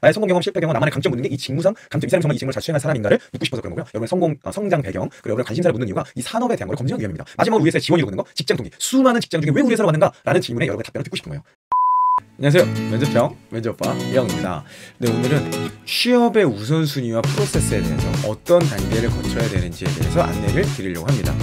나의 성공 경험, 실패 경험, 나만의 강점 묻는 게 이 직무상 강점 이 사람이 정말 이 직무를 잘 수행한 사람인가를 묻고 싶어서 그런 거고요. 여러분 의 성공, 어, 성장 배경 그리고 여러분 의 관심사를 묻는 이유가 이 산업에 대한 걸 검증하기 위함입니다. 마지막으로 우리회사의 지원이 오는 거, 직장 동기. 수많은 직장 중에 왜 우리 회사로 왔는가라는 질문에 여러분의 답변을 듣고 싶은 거예요. 안녕하세요. 면접형 면접빠 이영입니다. 네, 오늘은 취업의 우선순위와 프로세스에 대해서 어떤 단계를 거쳐야 되는지에 대해서 안내를 드리려고 합니다.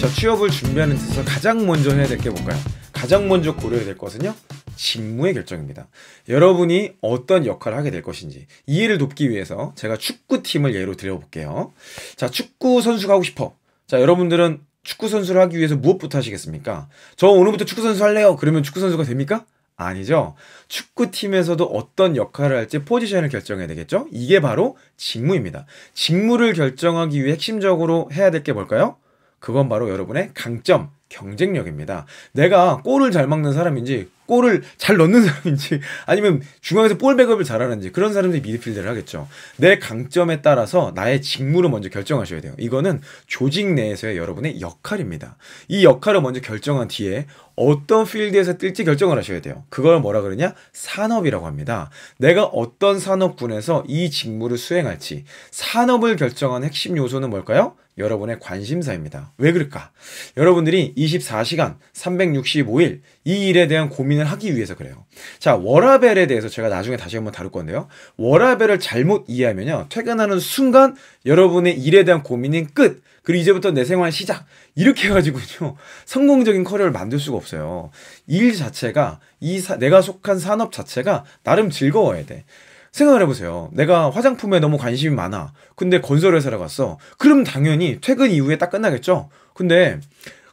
자, 취업을 준비하는 데서 가장 먼저 해야 될 게 뭘까요? 가장 먼저 고려해야 될 것은요. 직무의 결정입니다. 여러분이 어떤 역할을 하게 될 것인지 이해를 돕기 위해서 제가 축구팀을 예로 들어볼게요. 자, 축구 선수가 하고 싶어. 자, 여러분들은 축구 선수를 하기 위해서 무엇부터 하시겠습니까? 저 오늘부터 축구 선수 할래요. 그러면 축구 선수가 됩니까? 아니죠. 축구팀에서도 어떤 역할을 할지 포지션을 결정해야 되겠죠? 이게 바로 직무입니다. 직무를 결정하기 위해 핵심적으로 해야 될 게 뭘까요? 그건 바로 여러분의 강점, 경쟁력입니다. 내가 골을 잘 막는 사람인지 골을 잘 넣는 사람인지 아니면 중앙에서 볼 백업을 잘하는지 그런 사람들이 미드필드를 하겠죠. 내 강점에 따라서 나의 직무를 먼저 결정하셔야 돼요. 이거는 조직 내에서의 여러분의 역할입니다. 이 역할을 먼저 결정한 뒤에 어떤 필드에서 뛸지 결정을 하셔야 돼요. 그걸 뭐라 그러냐? 산업이라고 합니다. 내가 어떤 산업군에서 이 직무를 수행할지 산업을 결정한 핵심 요소는 뭘까요? 여러분의 관심사입니다. 왜 그럴까? 여러분들이 24시간 365일 이 일에 대한 고민을 하기 위해서 그래요. 자, 워라벨에 대해서 제가 나중에 다시 한번 다룰 건데요. 워라벨을 잘못 이해하면요. 퇴근하는 순간 여러분의 일에 대한 고민은 끝. 그리고 이제부터 내 생활 시작. 이렇게 해가지고요. 성공적인 커리어를 만들 수가 없어요. 일 자체가, 이 사, 내가 속한 산업 자체가 나름 즐거워야 돼. 생각을 해보세요. 내가 화장품에 너무 관심이 많아. 근데 건설회사를 갔어. 그럼 당연히 퇴근 이후에 딱 끝나겠죠? 근데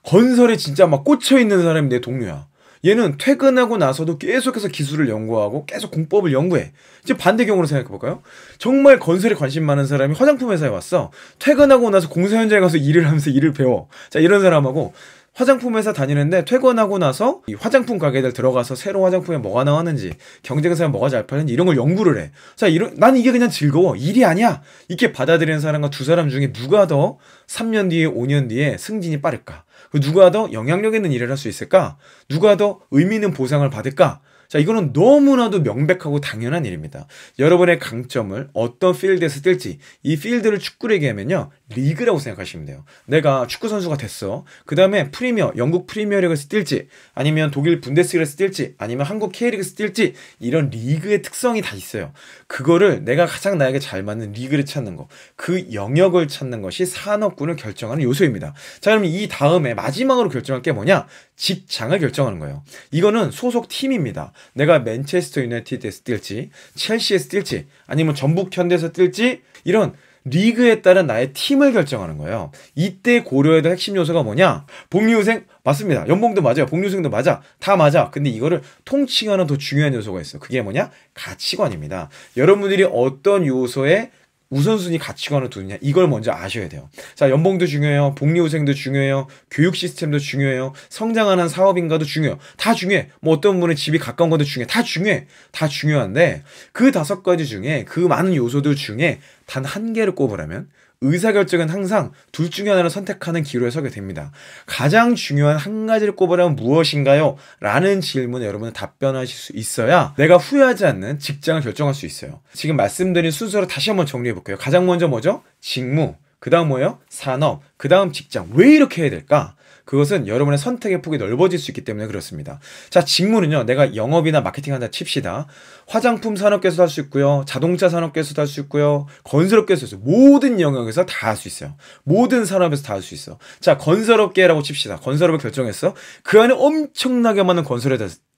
건설에 진짜 막 꽂혀있는 사람이 내 동료야. 얘는 퇴근하고 나서도 계속해서 기술을 연구하고 계속 공법을 연구해. 이제 반대 경우로 생각해 볼까요? 정말 건설에 관심 많은 사람이 화장품 회사에 왔어. 퇴근하고 나서 공사 현장에 가서 일을 하면서 일을 배워. 자, 이런 사람하고 화장품 회사 다니는데 퇴근하고 나서 이 화장품 가게들 들어가서 새로운 화장품에 뭐가 나왔는지 경쟁사에 뭐가 잘 팔리는지 이런 걸 연구를 해. 자, 이런 난 이게 그냥 즐거워. 일이 아니야. 이렇게 받아들이는 사람과 두 사람 중에 누가 더 3년 뒤에 5년 뒤에 승진이 빠를까? 그 누가 더 영향력 있는 일을 할 수 있을까? 누가 더 의미 있는 보상을 받을까? 자, 이거는 너무나도 명백하고 당연한 일입니다. 여러분의 강점을 어떤 필드에서 뜰지이 필드를 축구를 얘기하면요. 리그라고 생각하시면 돼요. 내가 축구 선수가 됐어. 그 다음에 프리미어, 영국 프리미어리그에서 뛸지, 아니면 독일 분데스리그에서 뛸지, 아니면 한국 K리그에서 뛸지 이런 리그의 특성이 다 있어요. 그거를 내가 가장 나에게 잘 맞는 리그를 찾는 거, 그 영역을 찾는 것이 산업군을 결정하는 요소입니다. 자, 그럼 이 다음에 마지막으로 결정할 게 뭐냐? 직장을 결정하는 거예요. 이거는 소속 팀입니다. 내가 맨체스터 유나이티드에서 뛸지, 첼시에서 뛸지, 아니면 전북 현대에서 뛸지 이런 리그에 따른 나의 팀을 결정하는 거예요. 이때 고려해야 될 핵심 요소가 뭐냐? 복리후생 맞습니다. 연봉도 맞아요. 복리후생도 맞아. 다 맞아. 근데 이거를 통칭하는 더 중요한 요소가 있어요. 그게 뭐냐? 가치관입니다. 여러분들이 어떤 요소에 우선순위 가치관을 두느냐 이걸 먼저 아셔야 돼요. 자 연봉도 중요해요. 복리후생도 중요해요. 교육 시스템도 중요해요. 성장하는 사업인가도 중요해요. 다 중요해. 뭐 어떤 분은 집이 가까운 것도 중요해. 다 중요해. 다 중요한데 그 다섯 가지 중에 그 많은 요소들 중에 단 한 개를 꼽으라면 의사결정은 항상 둘 중에 하나를 선택하는 기로에 서게 됩니다. 가장 중요한 한 가지를 꼽으라면 무엇인가요? 라는 질문에 여러분은 답변하실 수 있어야 내가 후회하지 않는 직장을 결정할 수 있어요. 지금 말씀드린 순서로 다시 한번 정리해 볼게요. 가장 먼저 뭐죠? 직무. 그 다음 뭐예요? 산업. 그 다음 직장. 왜 이렇게 해야 될까? 그것은 여러분의 선택의 폭이 넓어질 수 있기 때문에 그렇습니다. 자, 직무는요. 내가 영업이나 마케팅 한다 칩시다. 화장품 산업계에서도 할 수 있고요. 자동차 산업계에서도 할 수 있고요. 건설업계에서 도 모든 영역에서 다 할 수 있어요. 모든 산업에서 다 할 수 있어. 자, 건설업계라고 칩시다. 건설업을 결정했어. 그 안에 엄청나게 많은 건설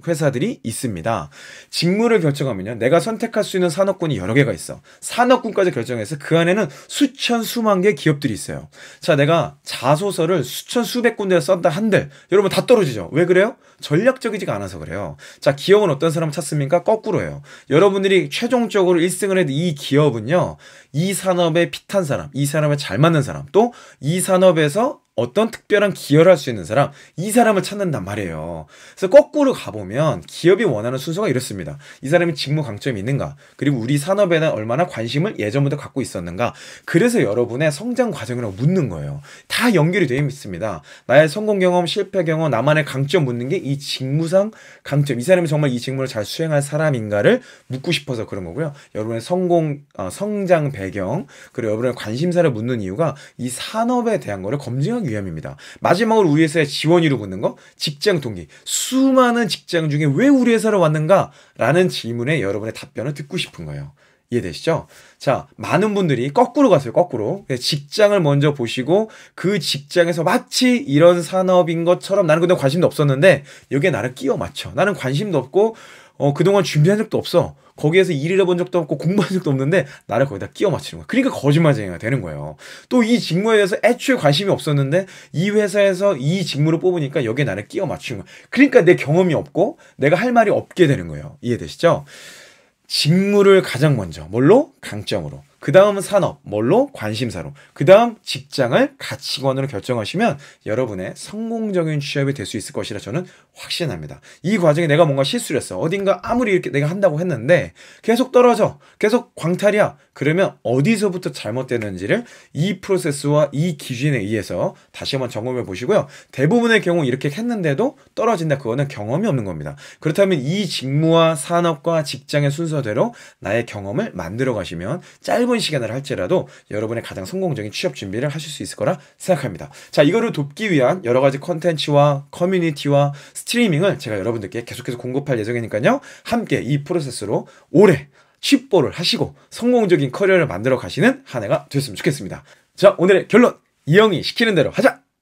회사들이 있습니다. 직무를 결정하면요. 내가 선택할 수 있는 산업군이 여러 개가 있어. 산업군까지 결정해서 그 안에는 수천 수만 개 기업들이 있어요. 자, 내가 자소서를 수천 수백 군 군데 썼다 한들 여러분 다 떨어지죠. 왜 그래요? 전략적이지가 않아서 그래요. 자, 기업은 어떤 사람 찾습니까? 거꾸로예요. 여러분들이 최종적으로 1승을 해도 이 기업은요. 이 산업에 핏한 사람, 이 산업에 잘 맞는 사람, 또 이 산업에서 어떤 특별한 기여를 할 수 있는 사람, 이 사람을 찾는단 말이에요. 그래서 거꾸로 가보면 기업이 원하는 순서가 이렇습니다. 이 사람이 직무 강점이 있는가, 그리고 우리 산업에 는 얼마나 관심을 예전부터 갖고 있었는가, 그래서 여러분의 성장 과정이라고 묻는 거예요. 다 연결이 되어 있습니다. 나의 성공 경험, 실패 경험, 나만의 강점 묻는 게 이 직무상 강점, 이 사람이 정말 이 직무를 잘 수행할 사람인가를 묻고 싶어서 그런 거고요. 여러분의 성공, 어, 성장 배경, 그리고 여러분의 관심사를 묻는 이유가 이 산업에 대한 거를 검증하 상당 위험입니다. 마지막으로 우리 회사의 지원이로 붙는거 직장 동기 수많은 직장 중에 왜 우리 회사로 왔는가라는 질문에 여러분의 답변을 듣고 싶은 거예요. 이해되시죠? 자, 많은 분들이 거꾸로 가세요, 거꾸로. 예, 직장을 먼저 보시고, 그 직장에서 마치 이런 산업인 것처럼 나는 그냥 관심도 없었는데, 여기에 나를 끼워 맞춰. 나는 관심도 없고, 어, 그동안 준비한 적도 없어. 거기에서 일을 해본 적도 없고 공부한 적도 없는데 나를 거기다 끼워 맞추는 거야. 그러니까 거짓말쟁이가 되는 거예요. 또 이 직무에 대해서 애초에 관심이 없었는데 이 회사에서 이 직무를 뽑으니까 여기에 나를 끼워 맞추는 거야. 그러니까 내 경험이 없고 내가 할 말이 없게 되는 거예요. 이해되시죠? 직무를 가장 먼저 뭘로? 강점으로. 그 다음 은 산업, 뭘로? 관심사로. 그 다음 직장을 가치관으로 결정하시면 여러분의 성공적인 취업이 될 수 있을 것이라 저는 확신합니다. 이 과정에 내가 뭔가 실수를 했어. 어딘가 아무리 이렇게 내가 한다고 했는데 계속 떨어져. 계속 광탈이야. 그러면 어디서부터 잘못됐는지를이 프로세스와 이 기준에 의해서 다시 한번 점검해 보시고요. 대부분의 경우 이렇게 했는데도 떨어진다. 그거는 경험이 없는 겁니다. 그렇다면 이 직무와 산업과 직장의 순서대로 나의 경험을 만들어 가시면 짧은 짧은 시간을 할지라도 여러분의 가장 성공적인 취업 준비를 하실 수 있을 거라 생각합니다. 자, 이거를 돕기 위한 여러 가지 컨텐츠와 커뮤니티와 스트리밍을 제가 여러분들께 계속해서 공급할 예정이니까요. 함께 이 프로세스로 오래 취보를 하시고 성공적인 커리어를 만들어 가시는 한 해가 됐으면 좋겠습니다. 자, 오늘의 결론. 이영이 시키는 대로 하자!